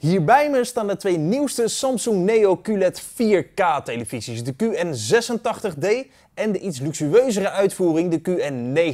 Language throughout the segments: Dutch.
Hier bij me staan de twee nieuwste Samsung Neo QLED 4K televisies, de QN86D en de iets luxueuzere uitvoering, de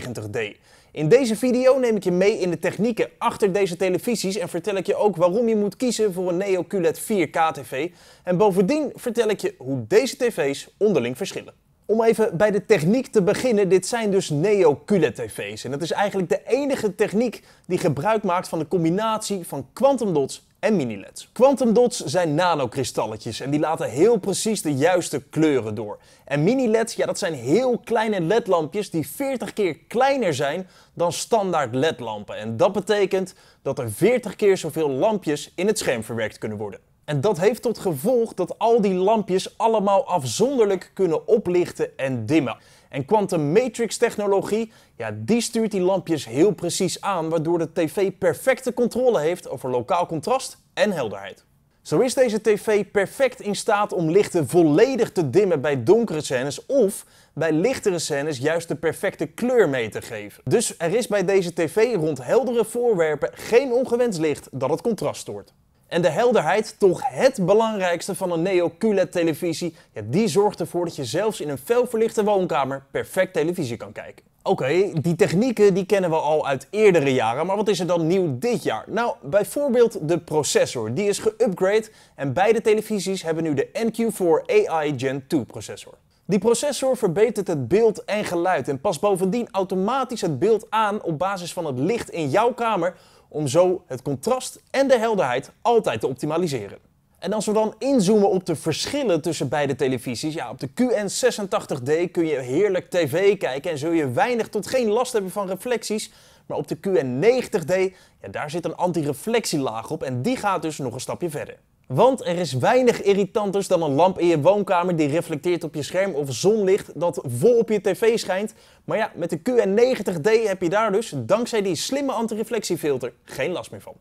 QN90D. In deze video neem ik je mee in de technieken achter deze televisies en vertel ik je ook waarom je moet kiezen voor een Neo QLED 4K TV. En bovendien vertel ik je hoe deze tv's onderling verschillen. Om even bij de techniek te beginnen, dit zijn dus neo qled tvs En dat is eigenlijk de enige techniek die gebruik maakt van de combinatie van quantum dots en mini-leds. Quantum dots zijn nanokristalletjes en die laten heel precies de juiste kleuren door. En mini-leds, ja dat zijn heel kleine ledlampjes die 40 keer kleiner zijn dan standaard ledlampen. En dat betekent dat er 40 keer zoveel lampjes in het scherm verwerkt kunnen worden. En dat heeft tot gevolg dat al die lampjes allemaal afzonderlijk kunnen oplichten en dimmen. En quantum matrix technologie, ja, die stuurt die lampjes heel precies aan, waardoor de tv perfecte controle heeft over lokaal contrast en helderheid. Zo is deze tv perfect in staat om lichten volledig te dimmen bij donkere scènes of bij lichtere scènes juist de perfecte kleur mee te geven. Dus er is bij deze tv rond heldere voorwerpen geen ongewenst licht dat het contrast stoort. En de helderheid, toch het belangrijkste van een Neo QLED-televisie, ja, die zorgt ervoor dat je zelfs in een felverlichte woonkamer perfect televisie kan kijken. Oké, die technieken die kennen we al uit eerdere jaren, maar wat is er dan nieuw dit jaar? Nou, bijvoorbeeld de processor. Die is geüpgrade en beide televisies hebben nu de NQ4 AI Gen 2 processor. Die processor verbetert het beeld en geluid en past bovendien automatisch het beeld aan op basis van het licht in jouw kamer om zo het contrast en de helderheid altijd te optimaliseren. En als we dan inzoomen op de verschillen tussen beide televisies, ja, op de QN86D kun je heerlijk tv kijken en zul je weinig tot geen last hebben van reflecties. Maar op de QN90D, ja, daar zit een anti-reflexie anti-reflectielaag op en die gaat dus nog een stapje verder. Want er is weinig irritanters dan een lamp in je woonkamer die reflecteert op je scherm of zonlicht dat vol op je tv schijnt. Maar ja, met de QN90D heb je daar dus, dankzij die slimme antireflectiefilter, geen last meer van.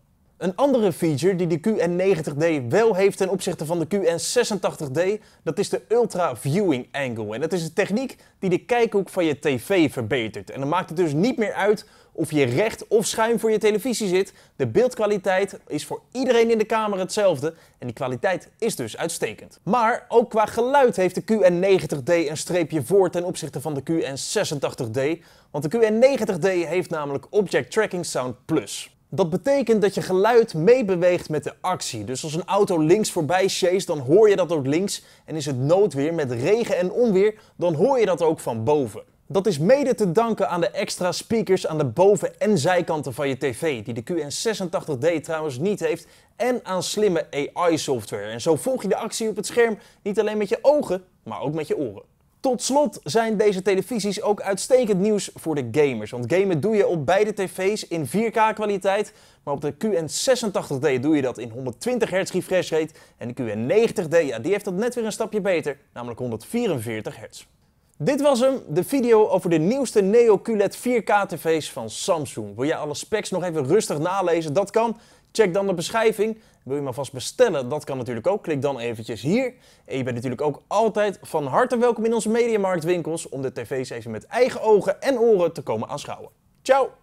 Een andere feature die de QN90D wel heeft ten opzichte van de QN86D, dat is de Ultra Viewing Angle. En dat is een techniek die de kijkhoek van je tv verbetert. En dan maakt het dus niet meer uit of je recht of schuin voor je televisie zit. De beeldkwaliteit is voor iedereen in de kamer hetzelfde en die kwaliteit is dus uitstekend. Maar ook qua geluid heeft de QN90D een streepje voor ten opzichte van de QN86D, want de QN90D heeft namelijk Object Tracking Sound Plus. Dat betekent dat je geluid meebeweegt met de actie. Dus als een auto links voorbij chase, dan hoor je dat ook links. En is het noodweer met regen en onweer, dan hoor je dat ook van boven. Dat is mede te danken aan de extra speakers aan de boven- en zijkanten van je tv, die de QN86D trouwens niet heeft, en aan slimme AI-software. En zo volg je de actie op het scherm niet alleen met je ogen, maar ook met je oren. Tot slot zijn deze televisies ook uitstekend nieuws voor de gamers. Want gamen doe je op beide tv's in 4K kwaliteit. Maar op de QN86D doe je dat in 120 Hz refresh rate. En de QN90D, ja, die heeft dat net weer een stapje beter, namelijk 144 Hz. Dit was hem, de video over de nieuwste Neo QLED 4K tv's van Samsung. Wil jij alle specs nog even rustig nalezen? Dat kan. Check dan de beschrijving. Wil je me vast bestellen? Dat kan natuurlijk ook. Klik dan eventjes hier. En je bent natuurlijk ook altijd van harte welkom in onze mediamarktwinkels om de tv's even met eigen ogen en oren te komen aanschouwen. Ciao!